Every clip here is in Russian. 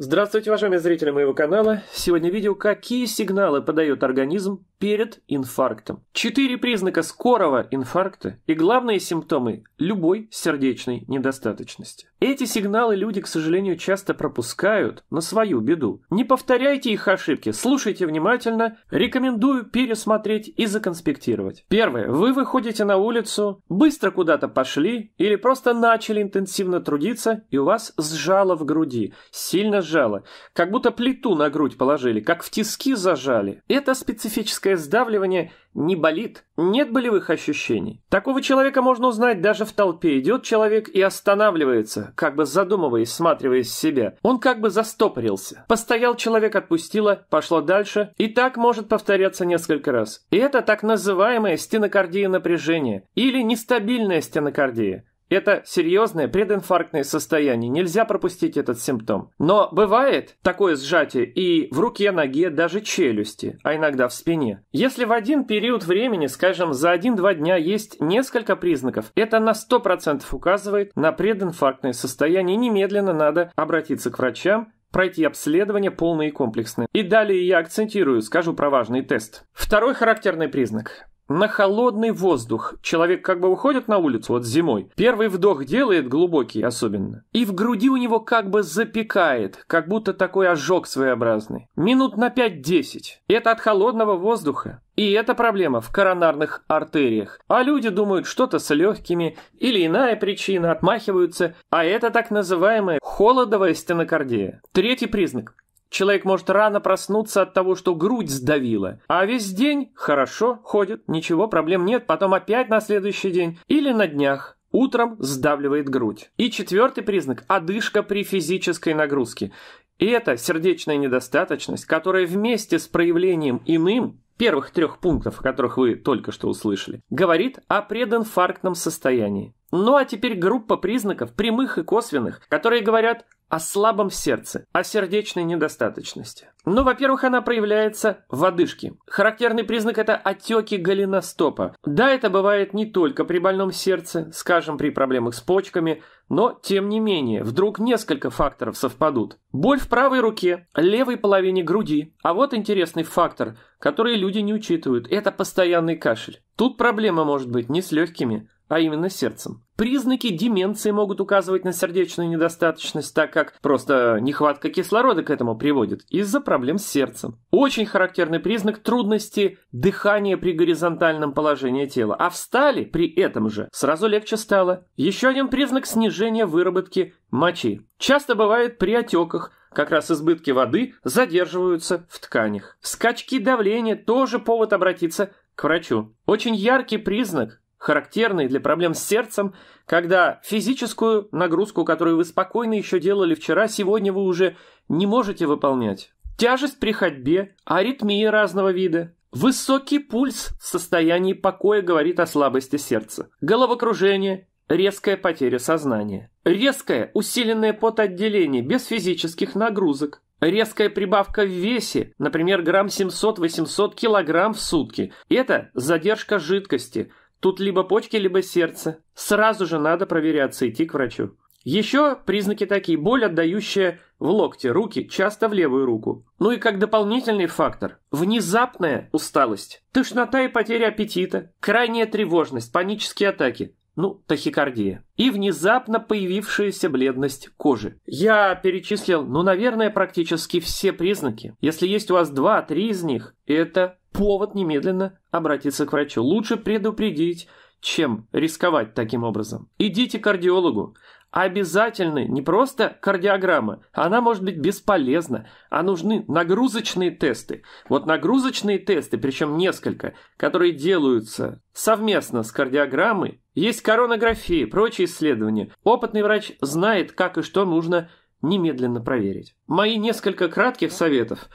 Здравствуйте, уважаемые зрители моего канала. Сегодня видео, какие сигналы подает организм перед инфарктом. Четыре признака скорого инфаркта и главные симптомы любой сердечной недостаточности. Эти сигналы люди, к сожалению, часто пропускают на свою беду. Не повторяйте их ошибки, слушайте внимательно, рекомендую пересмотреть и законспектировать. Первое. Вы выходите на улицу, быстро куда-то пошли или просто начали интенсивно трудиться и у вас сжало в груди, сильно сжало, как будто плиту на грудь положили, как в тиски зажали. Это специфическое сдавливание – не болит, нет болевых ощущений. Такого человека можно узнать даже в толпе. Идет человек и останавливается, как бы задумываясь, сматриваясь в себя. Он как бы застопорился. Постоял человек, отпустило, пошло дальше. И так может повторяться несколько раз. И это так называемая стенокардия напряжения или нестабильная стенокардия. Это серьезное прединфарктное состояние, нельзя пропустить этот симптом. Но бывает такое сжатие и в руке, ноге, даже челюсти, а иногда в спине. Если в один период времени, скажем, за 1-2 дня есть несколько признаков, это на 100% указывает на прединфарктное состояние, немедленно надо обратиться к врачам пройти обследование полное и комплексное. И далее я акцентирую, скажу про важный тест. Второй характерный признак на холодный воздух. Человек как бы выходит на улицу, вот зимой, первый вдох делает, глубокий особенно, и в груди у него как бы запекает, как будто такой ожог своеобразный. Минут на 5-10. Это от холодного воздуха. И это проблема в коронарных артериях. А люди думают что-то с легкими или иная причина, отмахиваются. А это так называемая холодовая стенокардия. Третий признак. Человек может рано проснуться от того, что грудь сдавила, а весь день хорошо ходит, ничего, проблем нет, потом опять на следующий день или на днях. Утром сдавливает грудь. И четвертый признак – одышка при физической нагрузке. И это сердечная недостаточность, которая вместе с проявлением иным первых трех пунктов, о которых вы только что услышали, говорит о прединфарктном состоянии. Ну а теперь группа признаков, прямых и косвенных, которые говорят о слабом сердце, о сердечной недостаточности. Ну, во-первых, она проявляется в одышке. Характерный признак – это отеки голеностопа. Да, это бывает не только при больном сердце, скажем, при проблемах с почками, но, тем не менее, вдруг несколько факторов совпадут. Боль в правой руке, левой половине груди. А вот интересный фактор, который люди не учитывают – это постоянный кашель. Тут проблема может быть не с легкими, а именно сердцем. Признаки деменции могут указывать на сердечную недостаточность, так как просто нехватка кислорода к этому приводит из-за проблем с сердцем. Очень характерный признак трудности дыхания при горизонтальном положении тела, а встали при этом же сразу легче стало. Еще один признак снижения выработки мочи. Часто бывает при отеках, как раз избытки воды задерживаются в тканях. Скачки давления тоже повод обратиться к врачу. Очень яркий признак характерный для проблем с сердцем, когда физическую нагрузку, которую вы спокойно еще делали вчера, сегодня вы уже не можете выполнять. Тяжесть при ходьбе, аритмии разного вида. Высокий пульс в состоянии покоя говорит о слабости сердца. Головокружение, резкая потеря сознания. Резкое усиленное потоотделение без физических нагрузок. Резкая прибавка в весе, например, грамм 700-800 килограмм в сутки. Это задержка жидкости – Тут либо почки, либо сердце. Сразу же надо проверяться, идти к врачу. Еще признаки такие. Боль, отдающая в локте, руки, часто в левую руку. Ну и как дополнительный фактор. Внезапная усталость. Тошнота и потеря аппетита. Крайняя тревожность, панические атаки ну, тахикардия, и внезапно появившаяся бледность кожи. Я перечислил, ну, наверное, практически все признаки. Если есть у вас два-три из них, это повод немедленно обратиться к врачу. Лучше предупредить, чем рисковать таким образом. Идите к кардиологу обязательны не просто кардиограмма, она может быть бесполезна, а нужны нагрузочные тесты. Вот нагрузочные тесты, причем несколько, которые делаются совместно с кардиограммой, есть коронографии, прочие исследования. Опытный врач знает, как и что нужно немедленно проверить. Мои несколько кратких советов.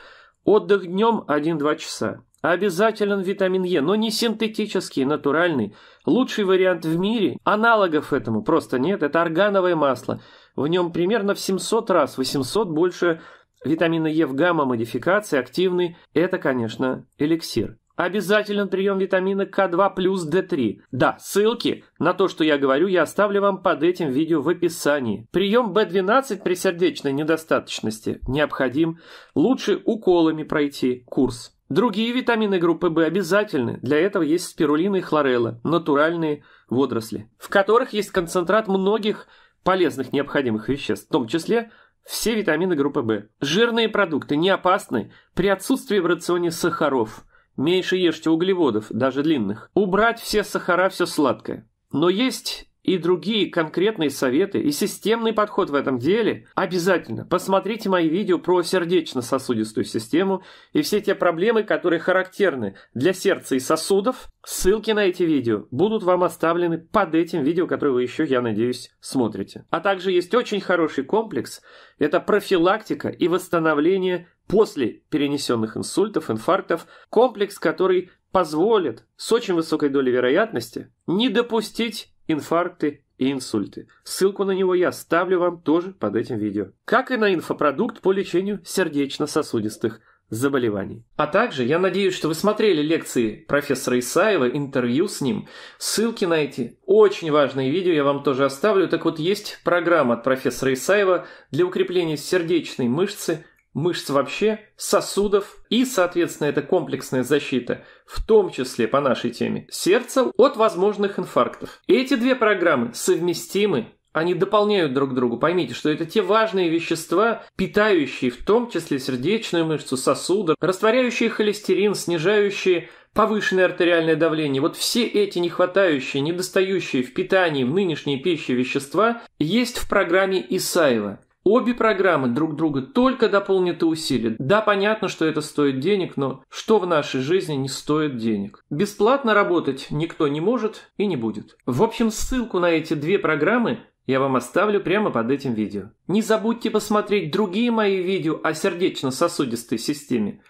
Отдых днем 1-2 часа. Обязателен витамин Е, но не синтетический, натуральный. Лучший вариант в мире. Аналогов этому просто нет. Это органовое масло. В нем примерно в 700 раз, 800 больше витамина Е в гамма-модификации, активный. Это, конечно, эликсир. Обязателен прием витамина К2 плюс Д 3 Да, ссылки на то, что я говорю, я оставлю вам под этим видео в описании. Прием B12 при сердечной недостаточности необходим. Лучше уколами пройти курс. Другие витамины группы В обязательны, для этого есть спирулина и хлорелла, натуральные водоросли, в которых есть концентрат многих полезных необходимых веществ, в том числе все витамины группы В. Жирные продукты не опасны при отсутствии в рационе сахаров – Меньше ешьте углеводов, даже длинных. Убрать все сахара, все сладкое. Но есть и другие конкретные советы, и системный подход в этом деле, обязательно посмотрите мои видео про сердечно-сосудистую систему и все те проблемы, которые характерны для сердца и сосудов. Ссылки на эти видео будут вам оставлены под этим видео, которое вы еще, я надеюсь, смотрите. А также есть очень хороший комплекс – это профилактика и восстановление после перенесенных инсультов, инфарктов, комплекс, который позволит с очень высокой долей вероятности не допустить инфаркты и инсульты. Ссылку на него я оставлю вам тоже под этим видео. Как и на инфопродукт по лечению сердечно-сосудистых заболеваний. А также я надеюсь, что вы смотрели лекции профессора Исаева, интервью с ним. Ссылки на эти очень важные видео я вам тоже оставлю. Так вот, есть программа от профессора Исаева для укрепления сердечной мышцы – мышц вообще, сосудов и, соответственно, это комплексная защита, в том числе по нашей теме, сердца от возможных инфарктов. Эти две программы совместимы, они дополняют друг другу. Поймите, что это те важные вещества, питающие в том числе сердечную мышцу, сосуды, растворяющие холестерин, снижающие повышенное артериальное давление, вот все эти нехватающие, недостающие в питании, в нынешней пище вещества есть в программе Исаева. Обе программы друг друга только дополнят и усилят. Да, понятно, что это стоит денег, но что в нашей жизни не стоит денег? Бесплатно работать никто не может и не будет. В общем, ссылку на эти две программы я вам оставлю прямо под этим видео. Не забудьте посмотреть другие мои видео о сердечно-сосудистой системе –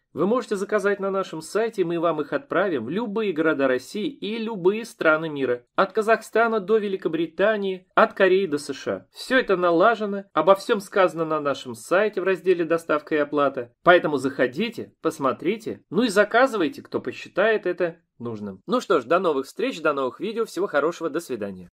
вы можете заказать на нашем сайте, мы вам их отправим в любые города России и любые страны мира. От Казахстана до Великобритании, от Кореи до США. Все это налажено, обо всем сказано на нашем сайте в разделе «Доставка и оплата». Поэтому заходите, посмотрите, ну и заказывайте, кто посчитает это нужным. Ну что ж, до новых встреч, до новых видео, всего хорошего, до свидания.